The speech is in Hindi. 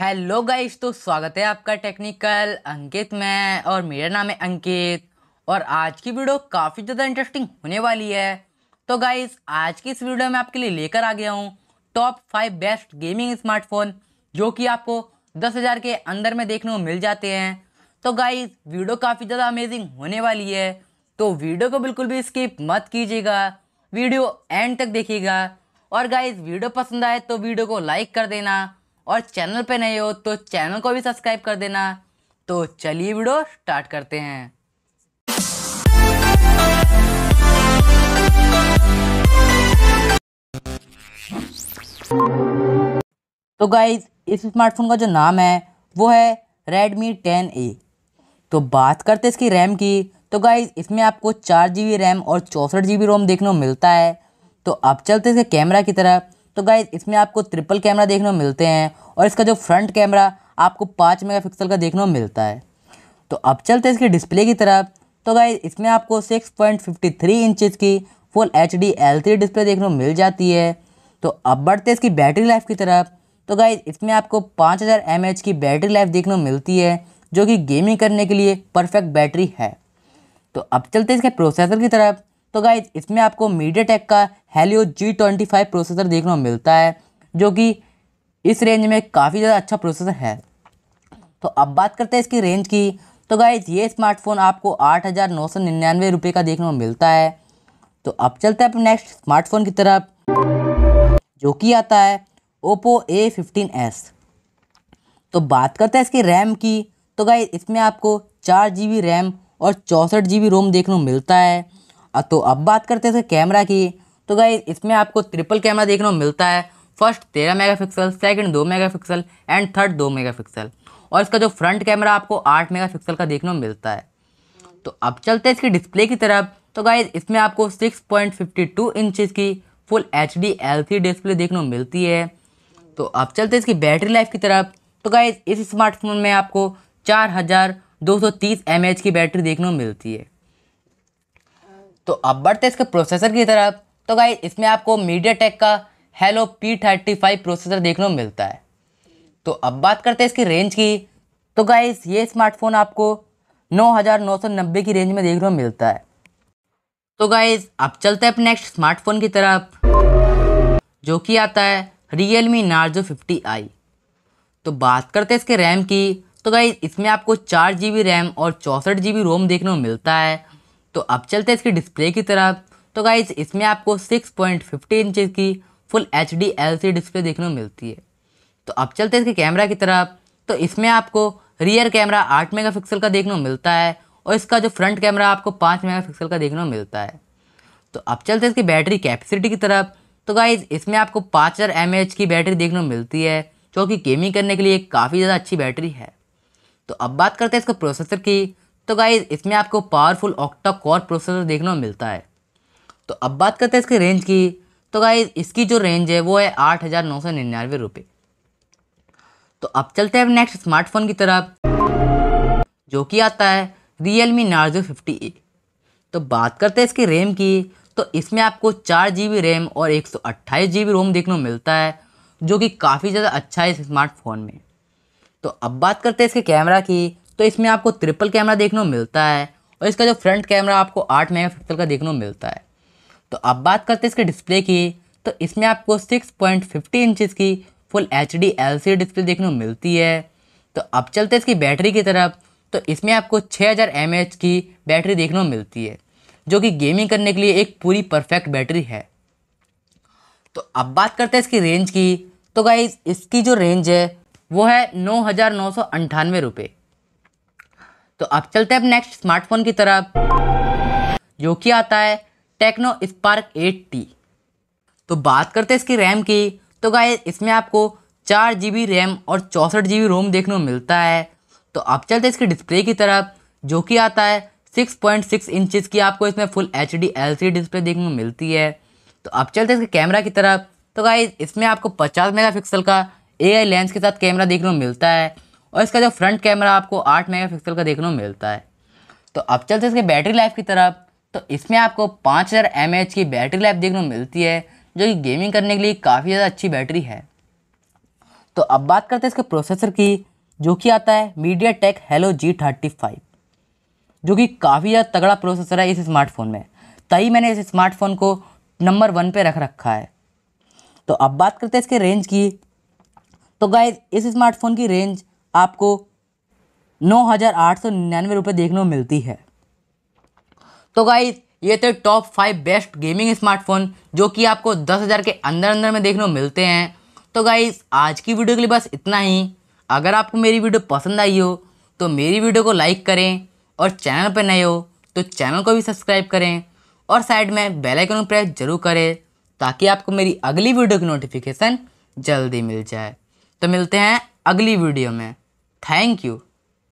हेलो गाइस तो स्वागत है आपका टेक्निकल अंकित में और मेरा नाम है अंकित और आज की वीडियो काफ़ी ज़्यादा इंटरेस्टिंग होने वाली है तो गाइस आज की इस वीडियो में आपके लिए लेकर आ गया हूँ top five best gaming smartphone जो कि आपको दस हज़ार के अंदर में देखने को मिल जाते हैं तो गाइस वीडियो काफ़ी ज़्यादा अमेजिंग होने वाली है तो वीडियो को बिल्कुल भी स्किप मत कीजिएगा वीडियो एंड तक देखिएगा और गाइज वीडियो पसंद आए तो वीडियो को लाइक कर देना और चैनल पे नए हो तो चैनल को भी सब्सक्राइब कर देना तो चलिए वीडियो स्टार्ट करते हैं तो गाइज इस स्मार्टफोन का जो नाम है वो है Redmi 10A तो बात करते इसकी रैम की तो गाइज इसमें आपको चार जी रैम और चौंसठ जी रोम देखने को मिलता है तो अब चलते इसके कैमरा की तरफ तो गाइज इसमें आपको ट्रिपल कैमरा देखने को मिलते हैं और इसका जो फ्रंट कैमरा आपको पाँच मेगापिक्सल का देखने को मिलता है तो अब चलते हैं इसकी डिस्प्ले की तरफ तो गाइज इसमें आपको 6.53 इंचेस की full H D L three display देखने को मिल जाती है तो अब बढ़ते हैं इसकी बैटरी लाइफ की तरफ तो गाइज इसमें आपको 5000 हज़ार की बैटरी लाइफ देखने को मिलती है जो कि गेमिंग करने के लिए परफेक्ट बैटरी है तो अब चलते हैं इसके प्रोसेसर की तरफ तो गाइज इसमें आपको मीडिया टेक का Helio G twenty five processor देखने को मिलता है जो कि इस रेंज में काफ़ी ज़्यादा अच्छा प्रोसेसर है तो अब बात करते हैं इसकी रेंज की तो गाइज ये स्मार्टफोन आपको आठ हज़ार नौ सौ निन्यानवे रुपये का देखने को मिलता है तो अब चलते हैं अपने नेक्स्ट स्मार्टफोन की तरफ जो कि आता है ओप्पो ए फिफ्टीन एस तो बात करते हैं इसकी रैम की तो गाइज इसमें आपको चार जी बी रैम और चौंसठ जी बी रोम देखने को मिलता है तो अब बात करते थे कैमरा की तो गाइज इसमें आपको ट्रिपल कैमरा देखने को मिलता है फर्स्ट तेरह मेगा पिक्सल सेकेंड दो मेगा पिक्सल एंड थर्ड दो मेगा पिक्सल और इसका जो फ्रंट कैमरा आपको आठ मेगा पिक्सल का देखने को मिलता है तो अब चलते हैं इसकी डिस्प्ले की तरफ तो गाइज इसमें आपको six point fifty two inches की full H D L C display देखने को मिलती है तो अब चलते हैं इसकी बैटरी लाइफ की तरफ तो गाइज इस स्मार्टफोन में आपको चार हज़ार दो सौ तीस एम एच की बैटरी देखने को मिलती है तो अब बढ़ते इसके प्रोसेसर की तरफ तो गाइज इसमें आपको मीडिया टेक का Helio P thirty five processor देखने को मिलता है तो अब बात करते हैं इसकी रेंज की तो गाइज ये स्मार्टफोन आपको नौ हज़ार नौ सौ नब्बे की रेंज में देखने को मिलता है तो गाइज अब चलते हैं अपने नेक्स्ट स्मार्टफोन की तरफ जो कि आता है Realme Narzo fifty I तो बात करते हैं इसके रैम की तो गाइज इसमें आपको चार जी बी रैम और चौंसठ जी बी रोम देखने को मिलता है तो अब चलते हैं इसकी डिस्प्ले की तरफ तो गाइज इसमें आपको 6.50 पॉइंट इंचज की full H D L C display देखने को मिलती है तो अब चलते हैं इसके कैमरा की तरफ तो इसमें आपको रियर कैमरा 8 मेगापिक्सल का देखने को मिलता है और इसका जो फ्रंट कैमरा आपको 5 मेगापिक्सल का देखने को मिलता है तो अब चलते हैं इसकी बैटरी कैपेसिटी की तरफ तो गाइज इसमें आपको पाँच हज़ार की बैटरी देखने को मिलती है जो कि गेमिंग करने के लिए काफ़ी ज़्यादा अच्छी बैटरी है तो अब बात करते हैं इसके प्रोसेसर की तो गाइज इसमें आपको पावरफुल ऑक्टा कॉर प्रोसेसर देखने को मिलता है तो अब बात करते हैं इसके रेंज की तो गाइज इसकी जो रेंज है वो है आठ हज़ार नौ सौ निन्यानवे रुपये तो अब चलते हैं नेक्स्ट स्मार्टफोन की तरफ जो कि आता है Realme Narzo fifty A तो बात करते हैं इसकी रैम की तो इसमें आपको चार जी बी रैम और एक सौ अट्ठाईस जी बी रोम देखने को मिलता है जो कि काफ़ी ज़्यादा अच्छा है इस स्मार्टफोन में तो अब बात करते हैं इसके कैमरा की तो इसमें आपको ट्रिपल कैमरा देखने को मिलता है और इसका जो फ्रंट कैमरा आपको आठ मेगापिक्सल का देखने को मिलता है तो अब बात करते हैं इसके डिस्प्ले की तो इसमें आपको सिक्स पॉइंट फिफ्टी इंचज़ की full H D L C display देखने को मिलती है तो अब चलते इसकी बैटरी की तरफ तो इसमें आपको छः हज़ार की बैटरी देखने को मिलती है जो कि गेमिंग करने के लिए एक पूरी परफेक्ट बैटरी है तो अब बात करते हैं इसकी रेंज की तो गाइज इसकी जो रेंज है वो है नौ हज़ार नौ सौ अंठानवे रुपये तो अब चलते हैं अब नेक्स्ट स्मार्टफोन की तरफ जो कि आता है टेक्नो स्पार्क 8T तो बात करते हैं इसकी रैम की तो गाय इसमें आपको चार जी रैम और चौंसठ जी रोम देखने को मिलता है तो अब चलते इसकी डिस्प्ले की तरफ जो कि आता है 6.6 इंचेस की आपको इसमें full H D L C display देखने को मिलती है तो अब चलते इसके कैमरा की तरफ तो गाइज इसमें आपको 50 मेगापिक्सल का ए आई लेंस के साथ कैमरा देखने को मिलता है और इसका जो फ्रंट कैमरा आपको आठ मेगापिक्सल का देखने को मिलता है तो अब चलते इसके बैटरी लाइफ की तरफ तो इसमें आपको पाँच हज़ार एम एच की बैटरी लाइफ देखने को मिलती है जो कि गेमिंग करने के लिए काफ़ी ज़्यादा अच्छी बैटरी है तो अब बात करते हैं इसके प्रोसेसर की जो कि आता है MediaTek Helio G thirty five जो कि काफ़ी ज़्यादा तगड़ा प्रोसेसर है इस स्मार्टफ़ोन में तभी मैंने इस स्मार्टफ़ोन को नंबर वन पे रख रखा है तो अब बात करते हैं इसके रेंज की तो गाय इस स्मार्टफ़ोन की रेंज आपको नौ हज़ार आठ सौ निन्यानवे रुपये देखने को मिलती है तो गाइज ये थे top five best gaming smartphone जो कि आपको दस हज़ार के अंदर अंदर में देखने को मिलते हैं तो गाइज आज की वीडियो के लिए बस इतना ही अगर आपको मेरी वीडियो पसंद आई हो तो मेरी वीडियो को लाइक करें और चैनल पर नए हो तो चैनल को भी सब्सक्राइब करें और साइड में बेल आइकन को प्रेस जरूर करें ताकि आपको मेरी अगली वीडियो की नोटिफिकेशन जल्दी मिल जाए तो मिलते हैं अगली वीडियो में Thank you.